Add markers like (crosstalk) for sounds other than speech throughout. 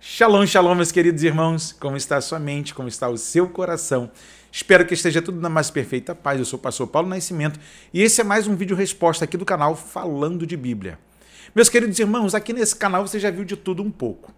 Shalom, shalom, meus queridos irmãos. Como está a sua mente? Como está o seu coração? Espero que esteja tudo na mais perfeita paz. Eu sou o pastor Paulo Nascimento e esse é mais um vídeo resposta aqui do canal Falando de Bíblia. Meus queridos irmãos, aqui nesse canal você já viu de tudo um pouco.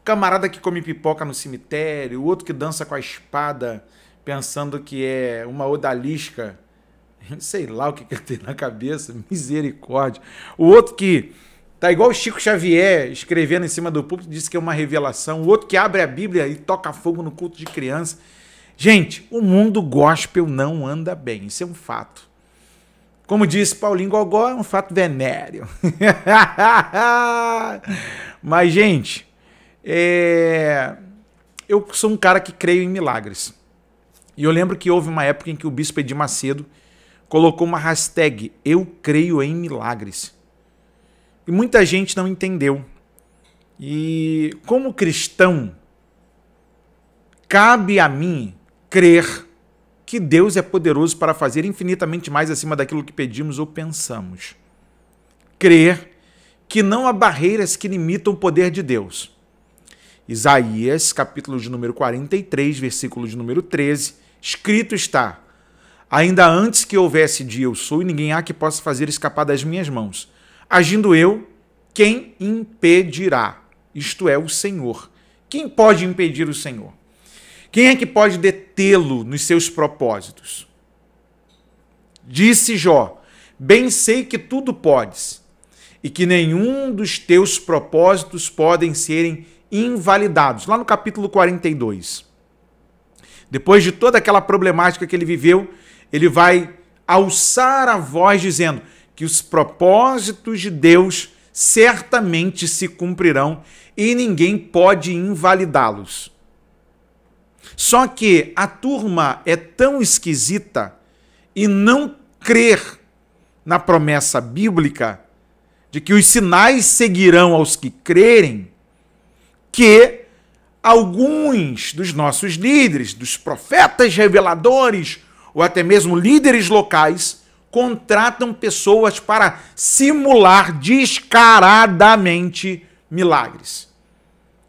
O camarada que come pipoca no cemitério, o outro que dança com a espada pensando que é uma odalisca, (laughs) sei lá o que, que tem na cabeça, misericórdia. O outro que Tá igual o Chico Xavier escrevendo em cima do púlpito, disse que é uma revelação. O outro que abre a Bíblia e toca fogo no culto de criança. Gente, o mundo gospel não anda bem, isso é um fato. Como disse Paulinho Gogó, é um fato venéreo. (laughs) Mas, gente, é... eu sou um cara que creio em milagres. E eu lembro que houve uma época em que o bispo Edir Macedo colocou uma hashtag Eu Creio em Milagres. E muita gente não entendeu. E como cristão, cabe a mim crer que Deus é poderoso para fazer infinitamente mais acima daquilo que pedimos ou pensamos. Crer que não há barreiras que limitam o poder de Deus. Isaías, capítulo de número 43, versículo de número 13, escrito está: Ainda antes que houvesse dia eu sou, e ninguém há que possa fazer escapar das minhas mãos. Agindo eu, quem impedirá? Isto é, o Senhor. Quem pode impedir o Senhor? Quem é que pode detê-lo nos seus propósitos? Disse Jó: Bem sei que tudo podes, e que nenhum dos teus propósitos podem serem invalidados. Lá no capítulo 42. Depois de toda aquela problemática que ele viveu, ele vai alçar a voz dizendo: que os propósitos de Deus certamente se cumprirão e ninguém pode invalidá-los. Só que a turma é tão esquisita e não crer na promessa bíblica de que os sinais seguirão aos que crerem, que alguns dos nossos líderes, dos profetas reveladores, ou até mesmo líderes locais, contratam pessoas para simular descaradamente milagres.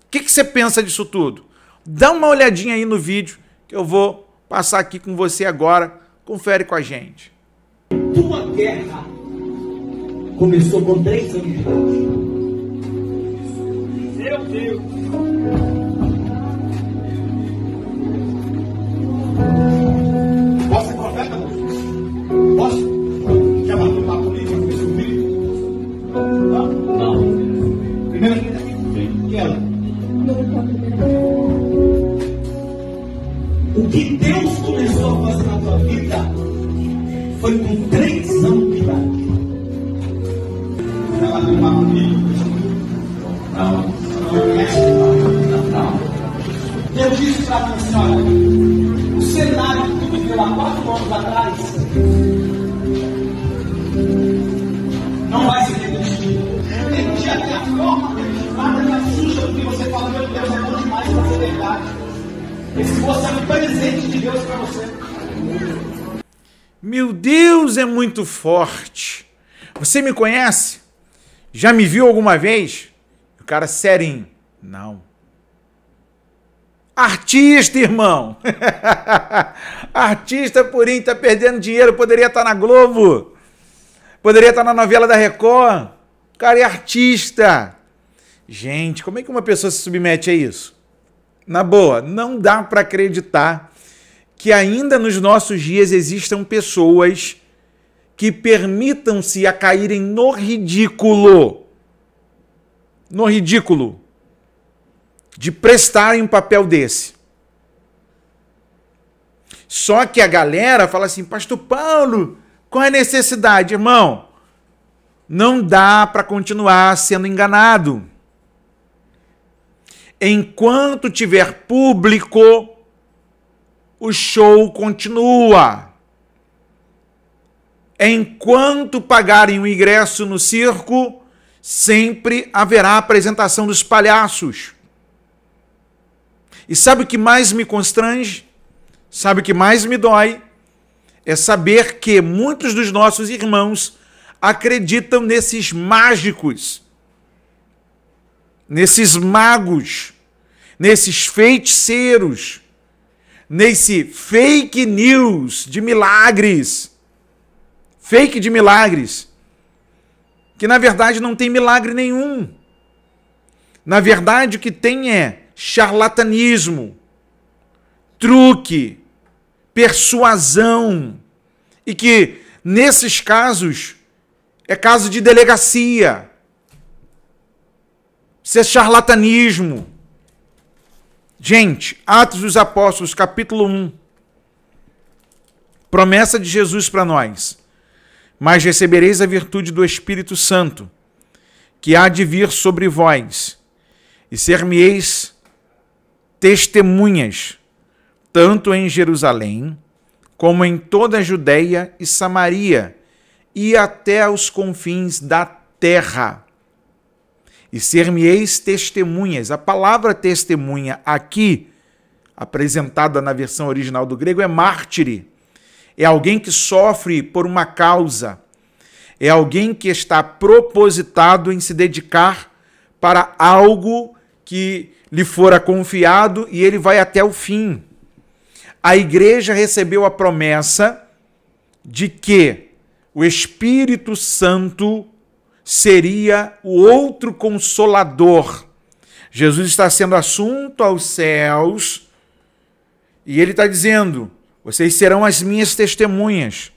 O que, que, você pensa disso tudo? Dá uma olhadinha aí no vídeo que eu vou passar aqui com você agora. Confere com a gente. Tua guerra começou com três anos de idade. Meu Deus! Conexão de barco. Ela tem uma comigo. Não, Eu disse para a senhora, o cenário que tu viveu há quatro anos atrás não vai se repetir. dia até a forma, nada me assusta porque você fala, meu Deus, é bom demais para ser verdade. Esse fosse é um presente de Deus para você. Meu Deus, é muito forte. Você me conhece? Já me viu alguma vez? O cara serinho. Não. Artista, irmão. (laughs) Artista purinho, tá perdendo dinheiro, poderia estar tá na Globo. Poderia estar tá na novela da Record. O cara é artista. Gente, como é que uma pessoa se submete a isso? Na boa, não dá para acreditar que ainda nos nossos dias existam pessoas que permitam-se a caírem no ridículo. No ridículo. De prestarem um papel desse. Só que a galera fala assim, Pastor Paulo, qual é a necessidade, irmão? Não dá para continuar sendo enganado. Enquanto tiver público, o show continua. Enquanto pagarem o ingresso no circo, sempre haverá apresentação dos palhaços. E sabe o que mais me constrange? Sabe o que mais me dói? É saber que muitos dos nossos irmãos acreditam nesses mágicos, nesses magos, nesses feiticeiros nesse fake news de milagres. Fake de milagres. Que na verdade não tem milagre nenhum. Na verdade, o que tem é charlatanismo, truque, persuasão. E que, nesses casos, é caso de delegacia. Isso é charlatanismo. Gente, Atos dos Apóstolos, capítulo 1. Promessa de Jesus para nós. Mas recebereis a virtude do Espírito Santo, que há de vir sobre vós, e ser-me-eis testemunhas, tanto em Jerusalém, como em toda a Judéia e Samaria, e até aos confins da terra e ser-me-eis testemunhas. A palavra testemunha aqui, apresentada na versão original do grego, é mártire. É alguém que sofre por uma causa. É alguém que está propositado em se dedicar para algo que lhe fora confiado e ele vai até o fim. A igreja recebeu a promessa de que o Espírito Santo seria o outro consolador. Jesus está sendo assunto aos céus e ele está dizendo: vocês serão as minhas testemunhas,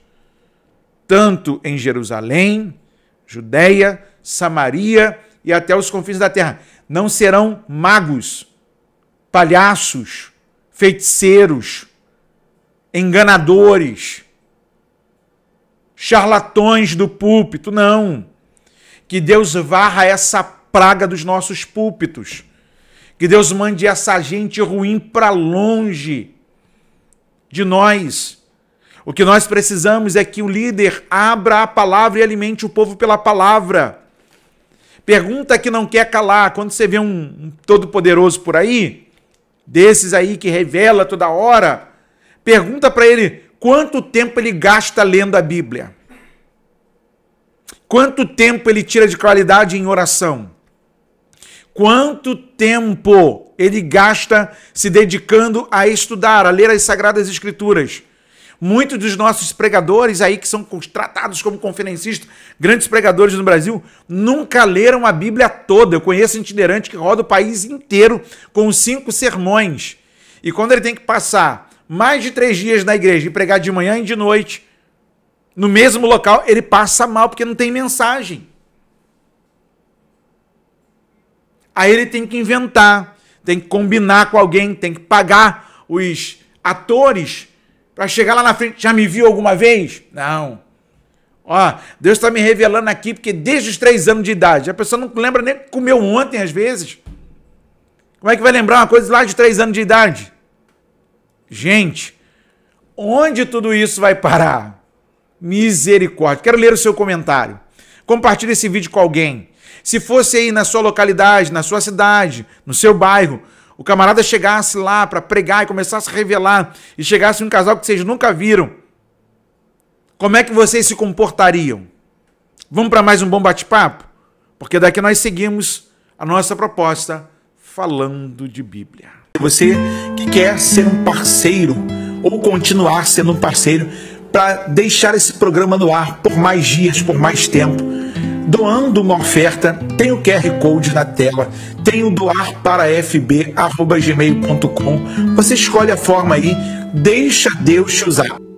tanto em Jerusalém, Judéia, Samaria e até os confins da terra. Não serão magos, palhaços, feiticeiros, enganadores, charlatões do púlpito, não que Deus varra essa praga dos nossos púlpitos. Que Deus mande essa gente ruim para longe de nós. O que nós precisamos é que o líder abra a palavra e alimente o povo pela palavra. Pergunta que não quer calar. Quando você vê um, um todo-poderoso por aí, desses aí que revela toda hora, pergunta para ele quanto tempo ele gasta lendo a Bíblia. Quanto tempo ele tira de qualidade em oração? Quanto tempo ele gasta se dedicando a estudar, a ler as Sagradas Escrituras? Muitos dos nossos pregadores aí que são tratados como conferencistas, grandes pregadores no Brasil, nunca leram a Bíblia toda. Eu conheço itinerante que roda o país inteiro com cinco sermões. E quando ele tem que passar mais de três dias na igreja e pregar de manhã e de noite, no mesmo local, ele passa mal porque não tem mensagem. Aí ele tem que inventar, tem que combinar com alguém, tem que pagar os atores para chegar lá na frente. Já me viu alguma vez? Não. Ó, Deus está me revelando aqui porque desde os três anos de idade, a pessoa não lembra nem que comeu ontem às vezes. Como é que vai lembrar uma coisa lá de três anos de idade? Gente, onde tudo isso vai parar? Misericórdia. Quero ler o seu comentário. Compartilhe esse vídeo com alguém. Se fosse aí na sua localidade, na sua cidade, no seu bairro, o camarada chegasse lá para pregar e começasse a revelar e chegasse um casal que vocês nunca viram, como é que vocês se comportariam? Vamos para mais um bom bate-papo? Porque daqui nós seguimos a nossa proposta falando de Bíblia. Você que quer ser um parceiro ou continuar sendo um parceiro para deixar esse programa no ar por mais dias, por mais tempo. Doando uma oferta, tem o QR Code na tela, tem o doar para fb.gmail.com. Você escolhe a forma aí, deixa Deus te usar.